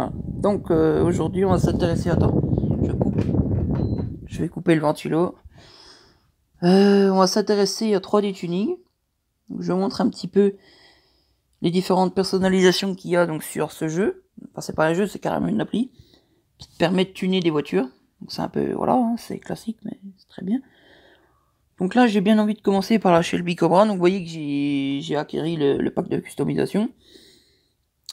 Hein. Donc euh, aujourd'hui, on va s'intéresser. Attends, je coupe. Je vais couper le ventilo. Euh, on va s'intéresser à 3D tuning. je montre un petit peu les différentes personnalisations qu'il y a donc sur ce jeu. Enfin, c'est pas un jeu, c'est carrément une appli qui permet de tuner des voitures. Donc c'est un peu, voilà, hein, c'est classique, mais c'est très bien. Donc là, j'ai bien envie de commencer par la Shelby Cobra. Donc vous voyez que j'ai acquéri le pack de customisation.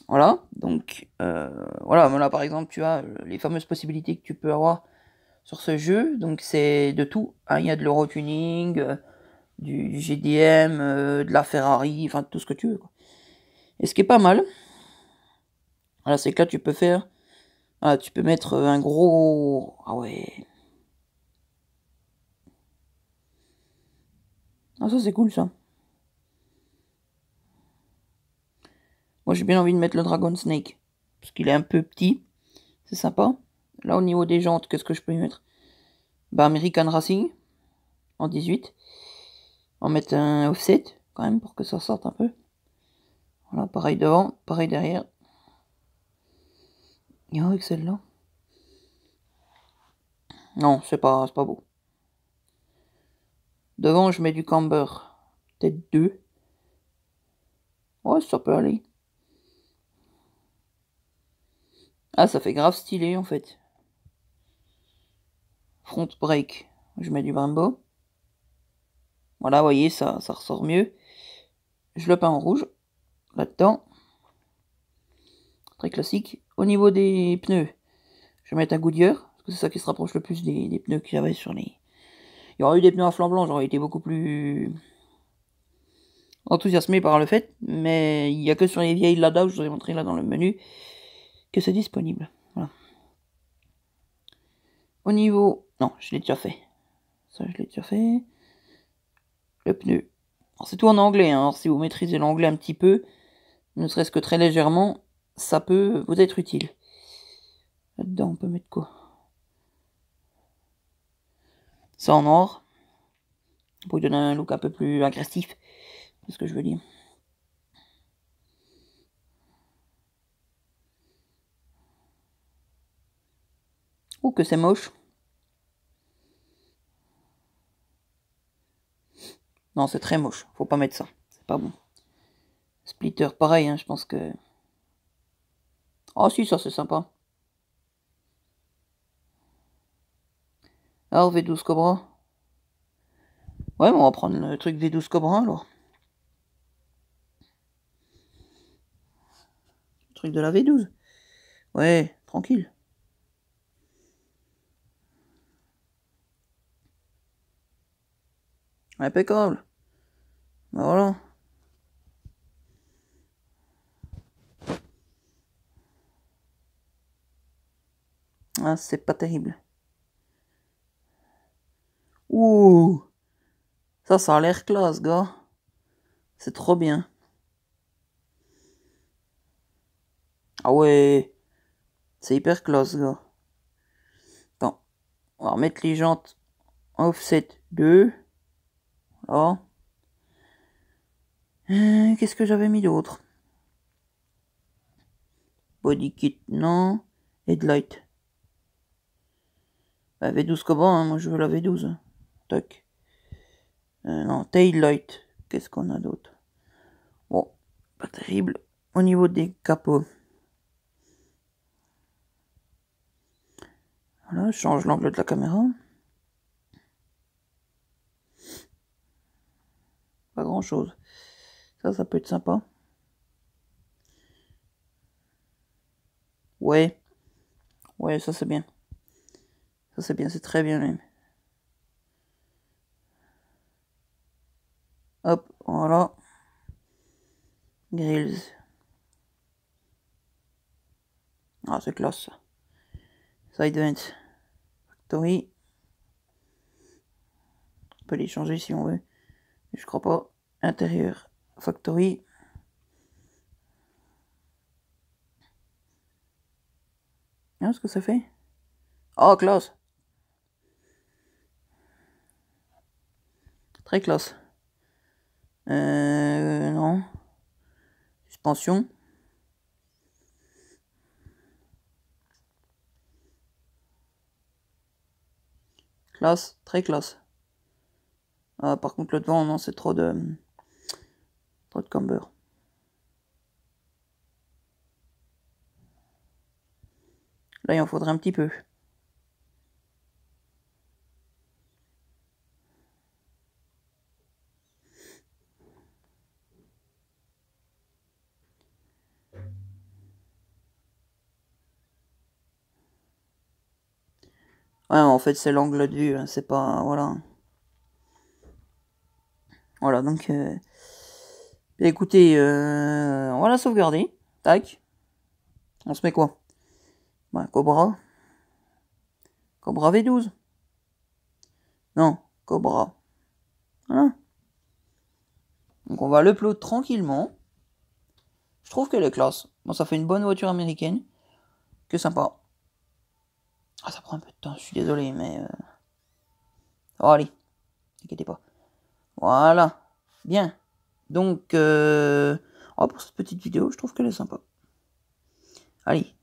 Voilà, donc euh, voilà, voilà, par exemple, tu as les fameuses possibilités que tu peux avoir sur ce jeu. Donc c'est de tout. Hein. Il y a de l'Eurotuning, tuning, euh, du, GDM, euh, de la Ferrari, enfin tout ce que tu veux. Et ce qui est pas mal, voilà, c'est que là tu peux faire. Voilà, tu peux mettre un gros. Ah ouais. Ah ça c'est cool ça. Moi, j'ai bien envie de mettre le Dragon Snake. Parce qu'il est un peu petit. C'est sympa. Là, au niveau des jantes, qu'est-ce que je peux y mettre Bah, American Racing. En 18. On va mettre un offset, quand même, pour que ça sorte un peu. Voilà, pareil devant, pareil derrière. Et avec celle-là. Non, c'est pas, pas beau. Devant, je mets du camber. Peut-être deux. Ouais, ça peut aller. Ah, ça fait grave stylé en fait. Front break. Je mets du bimbo Voilà, voyez, ça, ça ressort mieux. Je le peins en rouge. Là-dedans. Très classique. Au niveau des pneus, je vais mettre un Goodyear. Parce que c'est ça qui se rapproche le plus des, pneus pneus y avait sur les... Il y aura eu des pneus à flanc blanc, j'aurais été beaucoup plus enthousiasmé par le fait. Mais il n'y a que sur les vieilles Lada, je vous ai montré là dans le menu, que c'est disponible. Au niveau... Non, je l'ai déjà fait. Ça, je l'ai déjà fait. Le pneu. C'est tout en anglais. Hein. si vous maîtrisez l'anglais un petit peu, ne serait-ce que très légèrement, ça peut vous être utile. Là-dedans, on peut mettre quoi Ça en or. Pour vous donner un look un peu plus agressif. C'est ce que je veux dire. Ou que c'est moche. Non, c'est très moche. Faut pas mettre ça. C'est pas bon. Splitter, pareil, hein, je pense que... Oh si, ça c'est sympa. Alors, V12 Cobra. Ouais, on va prendre le truc V12 Cobra, alors. Le truc de la V12. Ouais, tranquille. Impeccable. Ben voilà. Ah, c'est pas terrible. Ouh Ça, ça a l'air classe, gars. C'est trop bien. Ah ouais C'est hyper classe, gars. Bon. On va remettre les jantes offset 2. Oh. Euh, qu'est-ce que j'avais mis d'autre Body kit, non. Headlight. Bah, V12 comment hein? Moi, je veux la V12. Toc. Euh, non, light Qu'est-ce qu'on a d'autre Bon, pas terrible. Au niveau des capots. Voilà, je change l'angle de la caméra. pas grand chose. Ça, ça peut être sympa. Ouais. Ouais, ça c'est bien. Ça c'est bien, c'est très bien même. Hop, voilà. Grills. Ah, c'est classe ça. Side event. Factory. On peut les changer si on veut. je crois pas intérieur factory non hein, ce que ça fait Oh, ah, close Très close. Euh, non. Suspension. Classe, très classe. Ah, par contre, le devant, non, c'est trop de... Hum, camber Là, il en faudrait un petit peu. Ouais, en fait, c'est l'angle de hein, vue, c'est pas... Voilà. Voilà, donc... Euh, écoutez, euh, on va la sauvegarder. Tac. On se met quoi bah, Cobra. Cobra V12. Non, Cobra. Voilà. Donc on va le plot tranquillement. Je trouve qu'elle est classe. Bon, ça fait une bonne voiture américaine. Que sympa. Ah, ça prend un peu de temps, je suis désolé, mais... Euh. Oh, allez, n'inquiétez pas. Voilà, bien. Donc, euh, oh, pour cette petite vidéo, je trouve qu'elle est sympa. Allez,